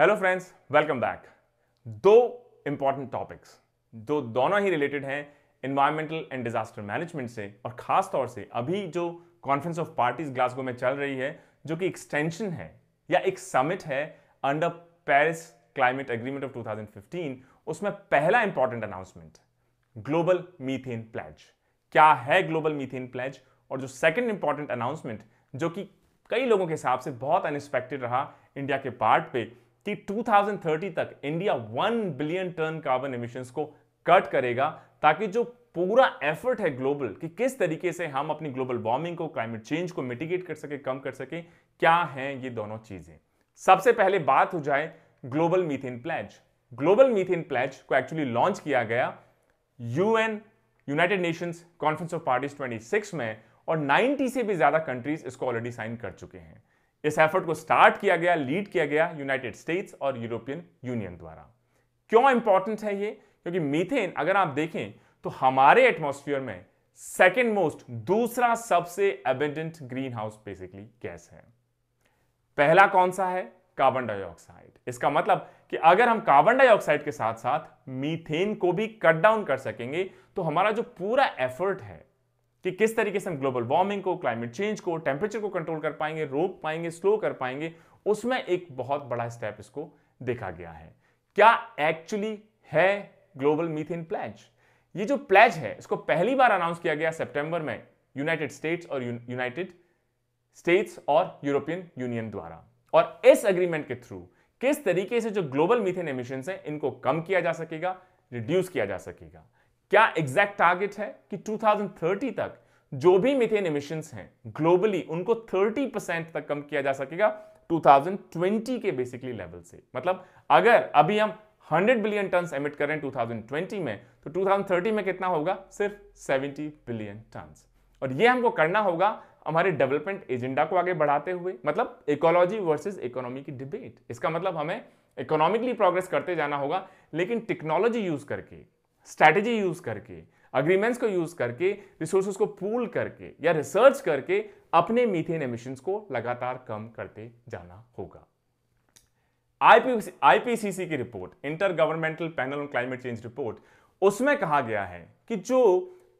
Hello friends welcome back दो important topics दो दोनों ही रिलेटेड हैं इन्वायरमेंटल एंड डिजास्टर मैनेजमेंट से और खास तौर से अभी जो कॉन्फ्रेंस ऑफ पार्टीज ग्लासगो में चल रही है जो कि एक्सटेंशन है या एक समिट है under Paris climate agreement of 2015 उसमें पहला important announcement global methane pledge क्या है ग्लोबल मीथेन प्लेज और जो सेकेंड इंपॉर्टेंट अनाउंसमेंट जो कि कई लोगों के हिसाब से बहुत अनएक्सपेक्टेड रहा इंडिया के पार्ट पे कि 2030 तक India 1 billion ton carbon emission को कट करेगा ताकि जो पूरा एफर्ट है ग्लोबल कि किस तरीके से हम अपनी ग्लोबल वार्मिंग को क्लाइमेट चेंज को मिटिगेट कर सके कम कर सके क्या हैं ये दोनों चीजें सबसे पहले बात हो जाए global methane pledge global methane pledge को एक्चुअली लॉन्च किया गया UN United Nations conference of parties 26 में और 90 से भी ज्यादा कंट्रीज इसको ऑलरेडी साइन कर चुके हैं इस एफर्ट को स्टार्ट किया गया लीड किया गया यूनाइटेड स्टेट्स और यूरोपियन यूनियन द्वारा क्यों इंपॉर्टेंट है ये क्योंकि मीथेन अगर आप देखें तो हमारे एटमोस्फियर में सेकेंड मोस्ट दूसरा सबसे abundant greenhouse basically gas है पहला कौन सा है कार्बन डाइऑक्साइड इसका मतलब कि अगर हम कार्बन डाइऑक्साइड के साथ साथ मीथेन को भी कट डाउन कर सकेंगे तो हमारा जो पूरा एफर्ट है कि किस तरीके से हम ग्लोबल वार्मिंग को क्लाइमेट चेंज को टेम्परेचर को कंट्रोल कर पाएंगे रोक पाएंगे स्लो कर पाएंगे उसमें एक बहुत बड़ा स्टेप इसको देखा गया है क्या एक्चुअली है ग्लोबल मीथेन प्लेज ये जो प्लेज है इसको पहली बार अनाउंस किया गया सेप्टेंबर में यूनाइटेड स्टेट्स और यूनाइटेड स्टेट्स और यूरोपियन यूनियन द्वारा और इस एग्रीमेंट के थ्रू किस तरीके से जो ग्लोबल मीथेन एमिशन है इनको कम किया जा सकेगा रिड्यूस किया जा सकेगा क्या एग्जैक्ट टारगेट है कि 2030 तक जो भी मिथेन इमिशन हैं ग्लोबली उनको 30 परसेंट तक कम किया जा सकेगा 2020 के बेसिकली लेवल से मतलब अगर अभी हम 100 बिलियन टन एमिट करें 2020 में तो 2030 में कितना होगा सिर्फ 70 बिलियन टन और ये हमको करना होगा हमारे डेवलपमेंट एजेंडा को आगे बढ़ाते हुए मतलब इकोलॉजी वर्सेस इकोनॉमी की डिबेट इसका मतलब हमें इकोनॉमिकली प्रोग्रेस करते जाना होगा लेकिन टेक्नोलॉजी यूज करके स्ट्रैटेजी यूज करके अग्रीमेंट्स को यूज करके रिसोर्सेज को पूल करके या रिसर्च करके अपने मीथेन एमिशंस को लगातार कम करते जाना होगा आईपीसीसी की report intergovernmental panel on climate change report उसमें कहा गया है कि जो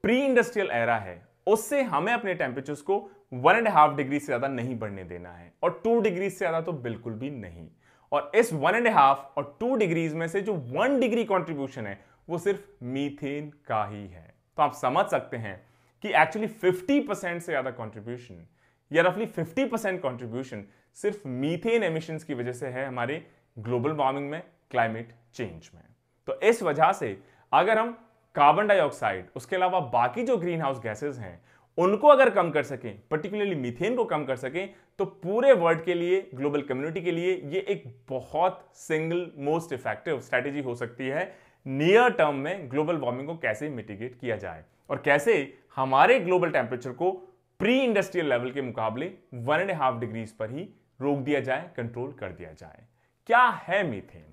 प्री इंडस्ट्रियल एरा है उससे हमें अपने टेम्परेचर को वन एंड हाफ डिग्री से ज़्यादा नहीं बढ़ने देना है और टू डिग्री से ज़्यादा तो बिल्कुल भी नहीं और इस वन एंड हाफ और टू डिग्रीज में से जो वन डिग्री कॉन्ट्रीब्यूशन है वो सिर्फ मीथेन का ही है तो आप समझ सकते हैं कि एक्चुअली 50 परसेंट से ज़्यादा कॉन्ट्रीब्यूशन या रफली 50 परसेंट कॉन्ट्रीब्यूशन सिर्फ मीथेन एमिशन की वजह से है हमारे ग्लोबल वार्मिंग में क्लाइमेट चेंज में तो इस वजह से अगर हम कार्बन डाइऑक्साइड उसके अलावा बाकी जो ग्रीन हाउस गैसेज हैं उनको अगर कम कर सकें पर्टिकुलरली मीथेन को कम कर सकें तो पूरे वर्ल्ड के लिए ग्लोबल कम्युनिटी के लिए ये एक बहुत सिंगल मोस्ट इफेक्टिव स्ट्रैटेजी हो सकती है नियर टर्म में ग्लोबल वार्मिंग को कैसे मिटिगेट किया जाए और कैसे हमारे ग्लोबल टेम्परेचर को प्री इंडस्ट्रियल लेवल के मुकाबले वन एंड हाफ डिग्रीज पर ही रोक दिया जाए कंट्रोल कर दिया जाए क्या है मीथेन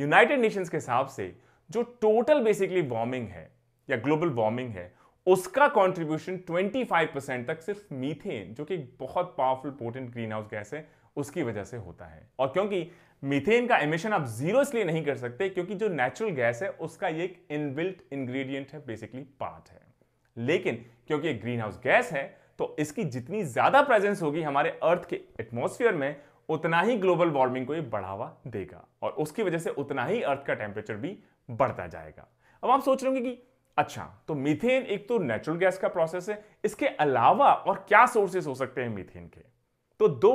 यूनाइटेड नेशंस के हिसाब से जो टोटल बेसिकली वार्मिंग है या ग्लोबल वार्मिंग है उसका कंट्रीब्यूशन 25 परसेंट तक सिर्फ मीथेन जो कि बहुत powerful potent green house gas है उसकी वजह से होता है और क्योंकि मीथेन का एमिशन आप जीरो इसलिए नहीं कर सकते क्योंकि जो नेचुरल गैस है उसका ये एक इनबिल्ट इंग्रेडिएंट है बेसिकली पार्ट है लेकिन क्योंकि ये ग्रीन हाउस गैस है तो इसकी जितनी ज्यादा प्रेजेंस होगी हमारे अर्थ के एटमोसफियर में उतना ही ग्लोबल वार्मिंग को ये बढ़ावा देगा और उसकी वजह से उतना ही अर्थ का टेम्परेचर भी बढ़ता जाएगा अब आप सोच रहे होंगे कि अच्छा तो मीथेन एक तो नेचुरल गैस का प्रोसेस है इसके अलावा और क्या सोर्सेस हो सकते हैं मीथेन के तो दो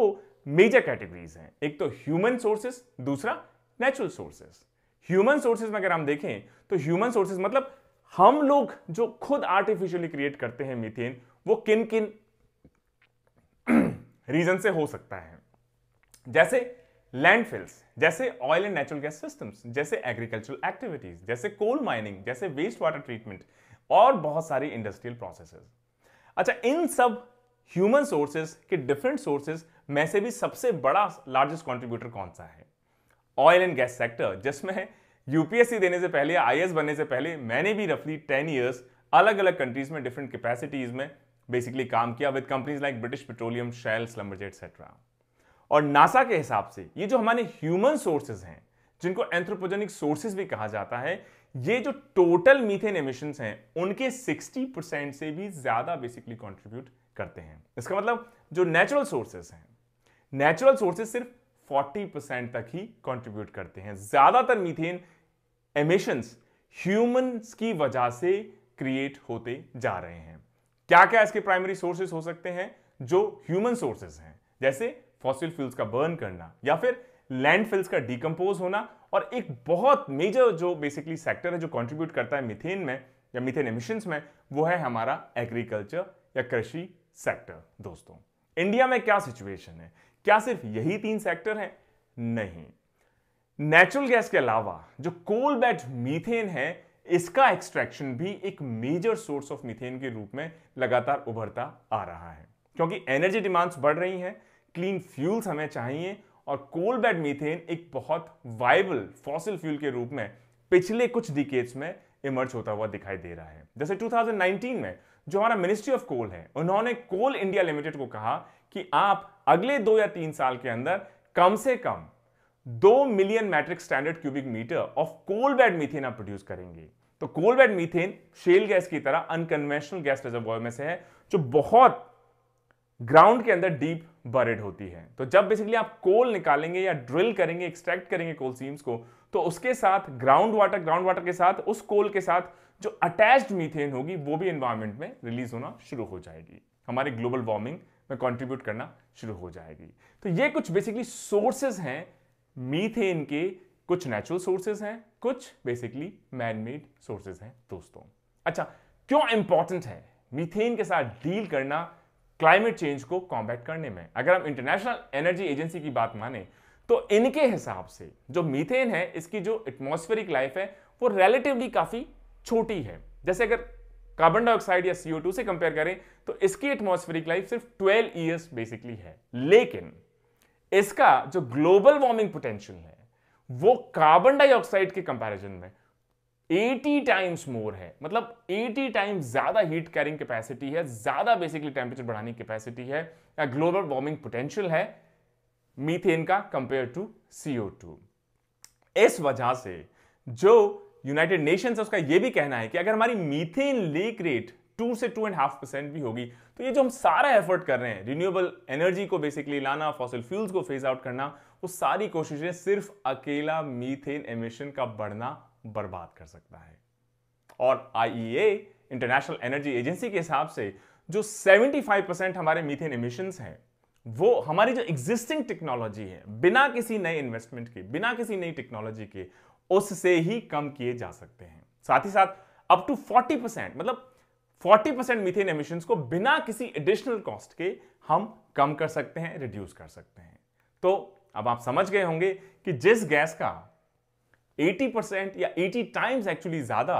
मेजर कैटेगरीज हैं एक तो ह्यूमन सोर्सेस दूसरा नेचुरल सोर्सेस ह्यूमन सोर्सेज में अगर हम देखें तो ह्यूमन सोर्सेज मतलब हम लोग जो खुद आर्टिफिशियली क्रिएट करते हैं मीथेन वो किन किन रीजन से हो सकता है जैसे लैंडफिल्स जैसे oil and natural gas systems जैसे एग्रीकल्चरल एक्टिविटीज जैसे कोल माइनिंग जैसे वेस्ट वाटर ट्रीटमेंट और बहुत सारी इंडस्ट्रियल प्रोसेसेस अच्छा इन सब ह्यूमन सोर्सेज के डिफरेंट सोर्सेज में से भी सबसे बड़ा लार्जेस्ट कॉन्ट्रीब्यूटर कौन सा है ऑयल एंड गैस सेक्टर जिसमें यूपीएससी देने से पहले आई बनने से पहले मैंने भी रफली टेन ईयर्स अलग अलग कंट्रीज में डिफरेंट कैपेसिटीज में बेसिकली काम किया with companies like British Petroleum Shell Schlumberger etcetera और नासा के हिसाब से ये जो हमारे ह्यूमन सोर्सेज हैं जिनको एंथ्रोपोजेनिक सोर्सेज भी कहा जाता है ये जो टोटल मीथेन एमिशन हैं उनके 60 परसेंट से भी ज्यादा बेसिकली कंट्रीब्यूट करते हैं इसका मतलब जो नेचुरल सोर्सेज हैं नेचुरल सोर्सेज सिर्फ 40 परसेंट तक ही कंट्रीब्यूट करते हैं ज्यादातर मीथेन एमिशंस ह्यूमंस की वजह से क्रिएट होते जा रहे हैं क्या क्या इसके प्राइमरी सोर्सेज हो सकते हैं जो ह्यूमन सोर्सेज हैं जैसे फॉसिल फ्यूल्स का बर्न करना या फिर लैंड फिल्स का डिकम्पोज होना और एक बहुत मेजर जो बेसिकली सेक्टर है जो कंट्रीब्यूट करता है मिथेन में या मिथेन एमिशंस में वो है हमारा एग्रीकल्चर या कृषि सेक्टर दोस्तों इंडिया में क्या सिचुएशन है क्या सिर्फ यही तीन सेक्टर हैं नहीं नेचुरल गैस के अलावा जो कोल बेड मीथेन है इसका एक्सट्रैक्शन भी एक मेजर सोर्स ऑफ मीथेन के रूप में लगातार उभरता आ रहा है क्योंकि एनर्जी डिमांड्स बढ़ रही हैं क्लीन फ्यूल्स हमें चाहिए और कोल बेड मीथेन एक बहुत वाइबल फॉसिल फ्यूल के रूप में पिछले कुछ डिकेट्स में इमर्ज होता हुआ दिखाई दे रहा है जैसे 2019 में जो हमारा मिनिस्ट्री ऑफ कोल है उन्होंने कोल इंडिया लिमिटेड को कहा कि आप अगले दो या तीन साल के अंदर कम से कम दो million metric standard cubic metre of coal bed methane आप प्रोड्यूस करेंगे तो coal bed methane shale gas की तरह अनकन्वेंशनल गैस रिजर्वॉयर में से है जो बहुत ग्राउंड के अंदर डीप बरेड होती है तो जब बेसिकली आप कोल निकालेंगे या ड्रिल करेंगे एक्सट्रैक्ट करेंगे कोल सीम्स को तो उसके साथ ग्राउंड वाटर ग्राउंड वाटर के साथ उस कोल के साथ जो अटैच्ड मीथेन होगी वो भी एनवायरमेंट में रिलीज होना शुरू हो जाएगी हमारे ग्लोबल वार्मिंग में कंट्रीब्यूट करना शुरू हो जाएगी तो ये कुछ बेसिकली सोर्सेज हैं मीथेन के कुछ नेचुरल सोर्सेज हैं कुछ बेसिकली मैनमेड सोर्सेज हैं दोस्तों अच्छा क्यों इंपॉर्टेंट है मीथेन के साथ डील करना क्लाइमेट चेंज को कॉम्बैट करने में अगर हम इंटरनेशनल एनर्जी एजेंसी की बात माने तो इनके हिसाब से जो मीथेन है इसकी जो एटमोस्फेरिक लाइफ है वो रिलेटिवली काफ़ी छोटी है जैसे अगर कार्बन डाइऑक्साइड या सीओ से कंपेयर करें तो इसकी एटमोस्फेरिक लाइफ सिर्फ 12 ईयर्स बेसिकली है लेकिन इसका जो ग्लोबल वार्मिंग पोटेंशियल है वो कार्बन डाइऑक्साइड के कंपैरिजन में 80 टाइम्स मोर है मतलब 80 टाइम्स ज्यादा हीट कैरिंग कैपेसिटी है ज्यादा बेसिकली टेम्परेचर बढ़ाने की कैपेसिटी है या ग्लोबल वार्मिंग पोटेंशियल है मीथेन का कंपेयर टू सीओ इस वजह से जो यूनाइटेड नेशंस उसका यह भी कहना है कि अगर हमारी मीथेन लीक रेट टू से टू एंड हाफ परसेंट भी होगी तो ये जो हम सारा एफर्ट कर रहे हैं रिन्यूएबल एनर्जी को बेसिकली लाना फॉसिल फ्यूल्स को फेज आउट करना वो सारी कोशिशें सिर्फ अकेला मीथेन एमिशन का बढ़ना बर्बाद कर सकता है और आईईए इंटरनेशनल एनर्जी एजेंसी के हिसाब से जो 75 परसेंट हमारे मीथेन एमिशंस हैं वो हमारी जो एग्जिस्टिंग टेक्नोलॉजी है बिना किसी नए इन्वेस्टमेंट के बिना किसी नई टेक्नोलॉजी के उससे ही कम किए जा सकते हैं साथ ही साथ अप टू 40 परसेंट मतलब 40 परसेंट मिथेन एमिशन को बिना किसी एडिशनल कॉस्ट के हम कम कर सकते हैं रिड्यूस कर सकते हैं तो अब आप समझ गए होंगे कि जिस गैस का 80 परसेंट या 80 टाइम्स एक्चुअली ज़्यादा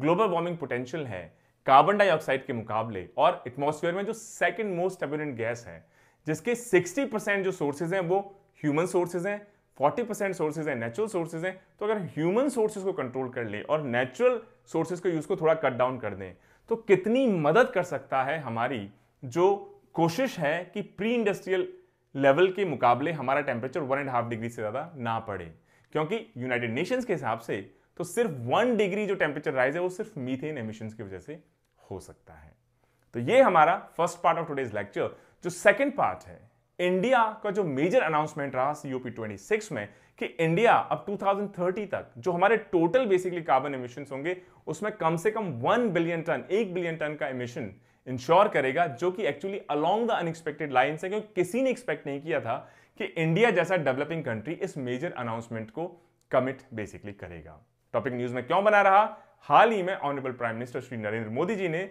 ग्लोबल वार्मिंग पोटेंशियल है कार्बन डाइऑक्साइड के मुकाबले और एटमॉस्फेयर में जो सेकेंड मोस्ट एबिडेंट गैस है जिसके 60 परसेंट जो सोर्सेज हैं वो ह्यूमन सोर्सेज हैं 40 परसेंट सोर्सेज हैं नेचुरल सोर्सेज हैं तो अगर ह्यूमन सोर्सेज को कंट्रोल कर ले और नेचुरल सोर्सेज के यूज़ को थोड़ा कट डाउन कर दें तो कितनी मदद कर सकता है हमारी जो कोशिश है कि प्री इंडस्ट्रियल लेवल के मुकाबले हमारा temperature one and half degree से ज़्यादा ना पड़े क्योंकि यूनाइटेड नेशंस के हिसाब से तो सिर्फ वन डिग्री जो टेम्परेचर राइज है वो सिर्फ मीथेन एमिशंस की वजह से हो सकता है तो ये हमारा first part of today's lecture जो सेकेंड पार्ट है इंडिया का जो मेजर अनाउंसमेंट रहा सीओपी सिक्स में कि इंडिया अब 2030 तक जो हमारे टोटल बेसिकली कार्बन इमिशन होंगे उसमें कम से कम वन बिलियन टन एक बिलियन टन का इमिशन इंश्योर करेगा जो कि actually along the unexpected line है क्योंकि किसी ने एक्सपेक्ट नहीं किया था कि इंडिया जैसा डेवलपिंग कंट्री इस मेजर अनाउंसमेंट को कमिट बेसिकली करेगा टॉपिक न्यूज में क्यों बना रहा हाल ही में honourable prime minister Shri Narendra Modi ji ने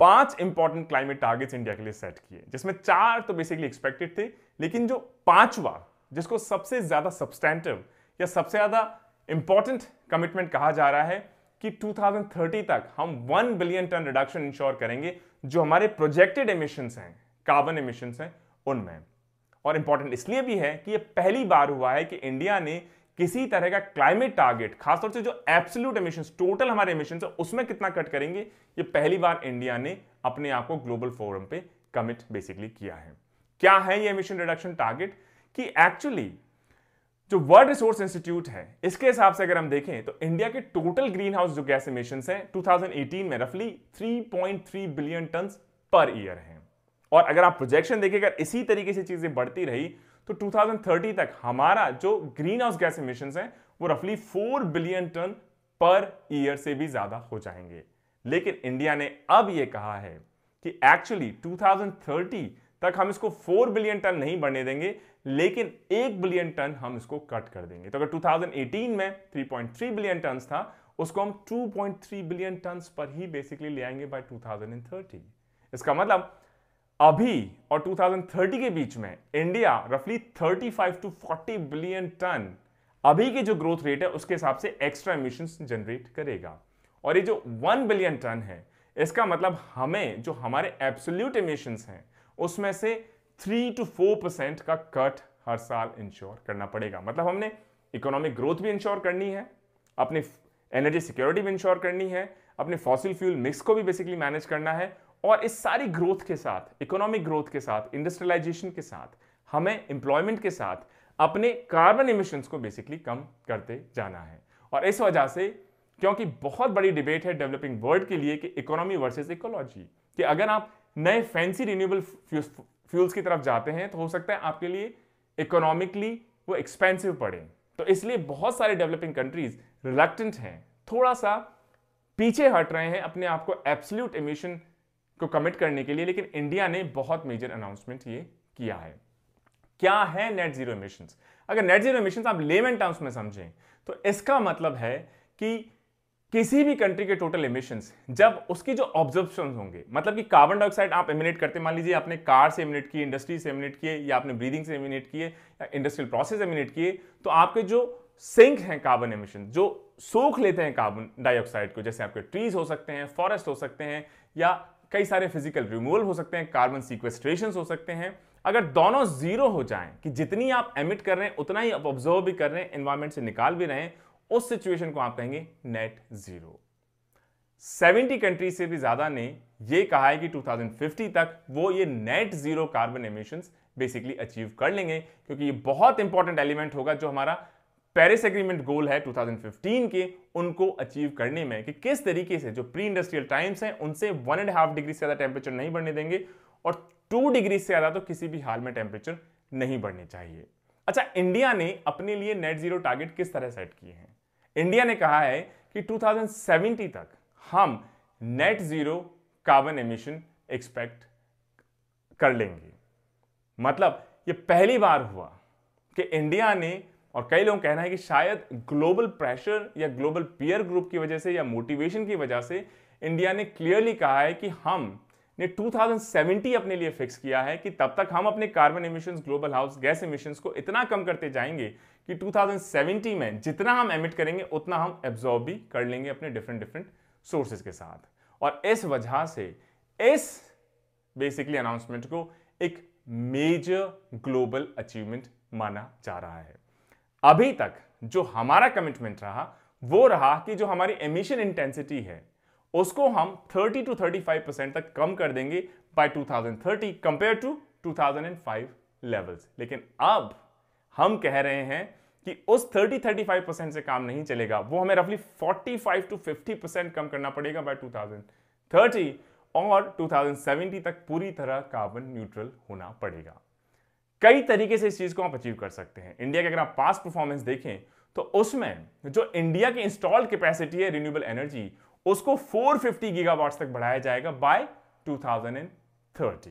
पांच इंपॉर्टेंट क्लाइमेट टारगेट्स इंडिया के लिए सेट किए जिसमें चार तो बेसिकली एक्सपेक्टेड थे लेकिन जो पांचवा जिसको सबसे ज्यादा सब्सटैंटिव या सबसे ज्यादा इंपॉर्टेंट कमिटमेंट कहा जा रहा है कि 2030 तक हम 1 बिलियन टन रिडक्शन इंश्योर करेंगे जो हमारे प्रोजेक्टेड एमिशंस हैं कार्बन एमिशंस हैं उनमें और इंपॉर्टेंट इसलिए भी है कि यह पहली बार हुआ है कि इंडिया ने किसी तरह का क्लाइमेट टारगेट खासतौर से जो एब्सोल्यूट एमिशन टोटल हमारे एमिशन है उसमें कितना कट करेंगे ये पहली बार इंडिया ने अपने आप को ग्लोबल फोरम पे कमिट बेसिकली किया है क्या है ये एमिशन रिडक्शन टारगेट कि एक्चुअली जो वर्ल्ड रिसोर्स इंस्टीट्यूट है इसके हिसाब से अगर हम देखें तो इंडिया के टोटल ग्रीन हाउस जो गैस इमिशन है टू में रफली three billion ton per year हैं और अगर आप प्रोजेक्शन अगर इसी तरीके से चीज़ें बढ़ती रही तो 2030 तक हमारा जो ग्रीन हाउस गैस इमिशन है वो रफली 4 बिलियन टन पर ईयर से भी ज़्यादा हो जाएंगे लेकिन इंडिया ने अब यह कहा है कि एक्चुअली 2030 तक हम इसको 4 बिलियन टन नहीं बढ़ने देंगे लेकिन 1 बिलियन टन हम इसको कट कर देंगे तो अगर 2018 में 3.3 बिलियन टन था उसको हम 2.3 बिलियन टन पर ही बेसिकली ले आएंगे बाय 2030 इसका मतलब अभी और 2030 के बीच में इंडिया रफली 35 टू 40 बिलियन टन अभी की जो ग्रोथ रेट है उसके हिसाब से एक्स्ट्रा इमिशन जनरेट करेगा और ये जो 1 बिलियन टन है इसका मतलब हमें जो हमारे एब्सोल्यूट इमिशन हैं उसमें से 3 टू 4 परसेंट का कट हर साल इंश्योर करना पड़ेगा मतलब हमने इकोनॉमिक ग्रोथ भी इंश्योर करनी है अपनी एनर्जी सिक्योरिटी भी इंश्योर करनी है अपने फॉसिल फ्यूल मिक्स को भी बेसिकली मैनेज करना है और इस सारी ग्रोथ के साथ इकोनॉमिक ग्रोथ के साथ इंडस्ट्रियलाइजेशन के साथ हमें एम्प्लॉयमेंट के साथ अपने कार्बन इमिशंस को बेसिकली कम करते जाना है और इस वजह से क्योंकि बहुत बड़ी डिबेट है डेवलपिंग वर्ल्ड के लिए कि इकोनॉमी वर्सेस इकोलॉजी कि अगर आप नए फैंसी रिन्यूएबल फ्यूल्स की तरफ जाते हैं तो हो सकता है आपके लिए इकोनॉमिकली वो एक्सपेंसिव पड़े तो इसलिए बहुत सारे डेवलपिंग कंट्रीज रिलक्टेंट हैं थोड़ा सा पीछे हट रहे हैं अपने आप को एब्सोल्यूट इमिशन को कमिट करने के लिए लेकिन इंडिया ने बहुत मेजर अनाउंसमेंट ये किया है क्या है नेट जीरो इमिशन अगर नेट जीरो इमिशन आप लेमन टर्म्स में समझें तो इसका मतलब है कि किसी भी कंट्री के टोटल इमिशंस जब उसकी जो ऑब्जर्वेशन होंगे मतलब कि कार्बन डाइऑक्साइड आप इमिनेट करते मान लीजिए आपने कार से इमिनेट किए इंडस्ट्री से इमिनेट किए या आपने ब्रीदिंग से इमिनेट किए या इंडस्ट्रियल प्रोसेस इमिनेट किए तो आपके जो सिंक हैं कार्बन इमिशन जो सोख लेते हैं कार्बन डाइऑक्साइड को जैसे आपके ट्रीज हो सकते हैं फॉरेस्ट हो सकते हैं या कई सारे फिजिकल रिमूवल हो सकते हैं कार्बन सिक्वेस्ट्रेशन हो सकते हैं अगर दोनों जीरो हो जाएं कि जितनी आप एमिट कर रहे हैं उतना ही आप ऑब्जर्व भी कर रहे हैं एनवायरमेंट से निकाल भी रहे हैं उस सिचुएशन को आप कहेंगे नेट जीरो 70 कंट्री से भी ज्यादा ने ये कहा है कि 2050 तक वो ये net zero carbon emissions basically achieve कर लेंगे क्योंकि ये बहुत इंपॉर्टेंट एलिमेंट होगा जो हमारा पेरिस एग्रीमेंट गोल है 2015 के उनको अचीव करने में कि किस तरीके से जो प्री इंडस्ट्रियल टाइम्स हैं उनसे वन एंड हाफ डिग्री से ज़्यादा टेम्परेचर नहीं बढ़ने देंगे और टू डिग्री से ज़्यादा तो किसी भी हाल में टेम्परेचर नहीं बढ़ने चाहिए अच्छा इंडिया ने अपने लिए नेट जीरो टारगेट किस तरह सेट किए हैं इंडिया ने कहा है कि 2070 तक हम net zero carbon emission expect कर लेंगे मतलब ये पहली बार हुआ कि इंडिया ने और कई लोगों कहना है कि शायद ग्लोबल प्रेशर या ग्लोबल पीयर ग्रुप की वजह से या मोटिवेशन की वजह से इंडिया ने क्लियरली कहा है कि हम ने 2070 अपने लिए फिक्स किया है कि तब तक हम अपने carbon emission global house gas emissions को इतना कम करते जाएंगे कि 2070 में जितना हम एमिट करेंगे उतना हम एब्जॉर्ब भी कर लेंगे अपने डिफरेंट डिफरेंट सोर्सेज के साथ और इस वजह से इस बेसिकली अनाउंसमेंट को एक मेजर ग्लोबल अचीवमेंट माना जा रहा है अभी तक जो हमारा कमिटमेंट रहा वो रहा कि जो हमारी एमिशन इंटेंसिटी है उसको हम 30 टू 35 परसेंट तक कम कर देंगे बाय 2030 कंपेयर टू 2005 लेवल्स लेकिन अब हम कह रहे हैं कि उस 30-35 परसेंट से काम नहीं चलेगा वो हमें रफली 45 टू 50 परसेंट कम करना पड़ेगा बाय 2030 और 2070 तक पूरी तरह कार्बन न्यूट्रल होना पड़ेगा कई तरीके से इस चीज़ को आप अचीव कर सकते हैं इंडिया के अगर आप पास परफॉर्मेंस देखें तो उसमें जो इंडिया की इंस्टॉल्ड कैपेसिटी है रिन्यूएबल एनर्जी उसको 450 गीगावाट्स तक बढ़ाया जाएगा बाय 2030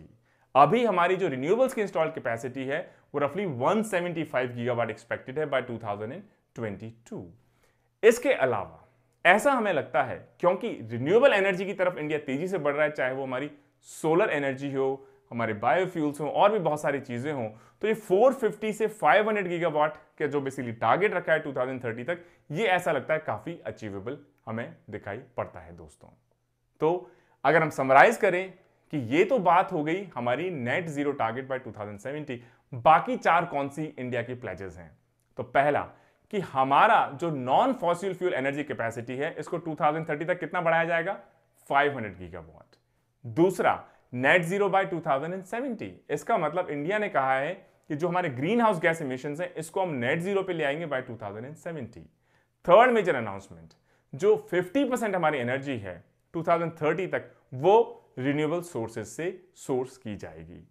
अभी हमारी जो रिन्यूएबल्स की इंस्टॉल्ड कैपेसिटी है वो रफली 175 गीगावाट एक्सपेक्टेड है बाय 2022 इसके अलावा ऐसा हमें लगता है क्योंकि रिन्यूएबल एनर्जी की तरफ इंडिया तेजी से बढ़ रहा है चाहे वो हमारी सोलर एनर्जी हो हमारे बायोफ्यूल्स हों और भी बहुत सारी चीज़ें हों तो ये 450 से 500 गीगावाट का जो बेसिकली टारगेट रखा है 2030 तक ये ऐसा लगता है काफ़ी अचीवेबल हमें दिखाई पड़ता है दोस्तों तो अगर हम समराइज करें कि ये तो बात हो गई हमारी नेट जीरो टारगेट बाय 2070 बाकी चार कौन सी इंडिया की प्लेजेस हैं तो पहला कि हमारा जो non fossil fuel energy capacity है इसको 2030 तक कितना बढ़ाया जाएगा 500 गीगावाट दूसरा नेट जीरो बाय 2070 इसका मतलब इंडिया ने कहा है कि जो हमारे ग्रीन हाउस गैस इमिशन है इसको हम नेट जीरो पे ले आएंगे बाय 2070 थर्ड मेजर अनाउंसमेंट जो 50 परसेंट हमारी एनर्जी है 2030 तक वो रिन्यूएबल सोर्सेज से सोर्स की जाएगी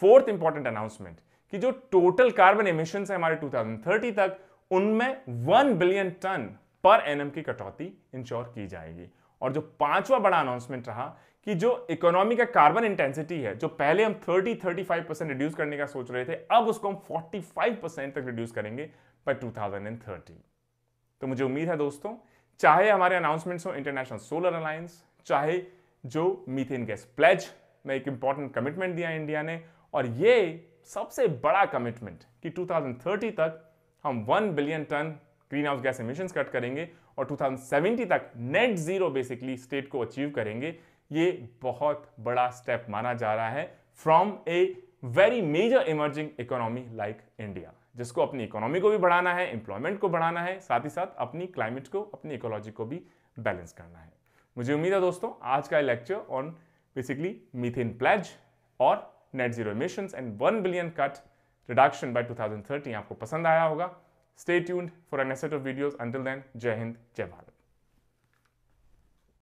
फोर्थ इंपॉर्टेंट अनाउंसमेंट कि जो टोटल कार्बन इमिशन है हमारे 2030 तक उनमें वन बिलियन टन पर एनएम की कटौती इंश्योर की जाएगी और जो पांचवा बड़ा अनाउंसमेंट रहा कि जो इकोनॉमी का कार्बन इंटेंसिटी है जो पहले हम 30 35 परसेंट रिड्यूस करने का सोच रहे थे अब उसको हम 45 परसेंट तक रिड्यूस करेंगे बाई टू तो मुझे उम्मीद है दोस्तों चाहे हमारे अनाउंसमेंट हो इंटरनेशनल सोलर अलायंस चाहे जो मीथेन गैस प्लेज में एक इंपॉर्टेंट कमिटमेंट दिया इंडिया ने और ये सबसे बड़ा कमिटमेंट कि 2030 तक हम 1 billion ton green house gas emissions cut करेंगे और 2070 तक नेट जीरो बेसिकली स्टेट को अचीव करेंगे ये बहुत बड़ा स्टेप माना जा रहा है from a very major emerging economy like India जिसको अपनी इकोनॉमी को भी बढ़ाना है एम्प्लॉयमेंट को बढ़ाना है साथ ही साथ अपनी क्लाइमेट को अपनी इकोलॉजी को भी बैलेंस करना है मुझे उम्मीद है दोस्तों आज का lecture on basically methane pledge और net zero and one billion cut reduction by 2030 आपको पसंद आया होगा Stay tuned for an set of videos. Until then, Jai Hind, Jai Bharat.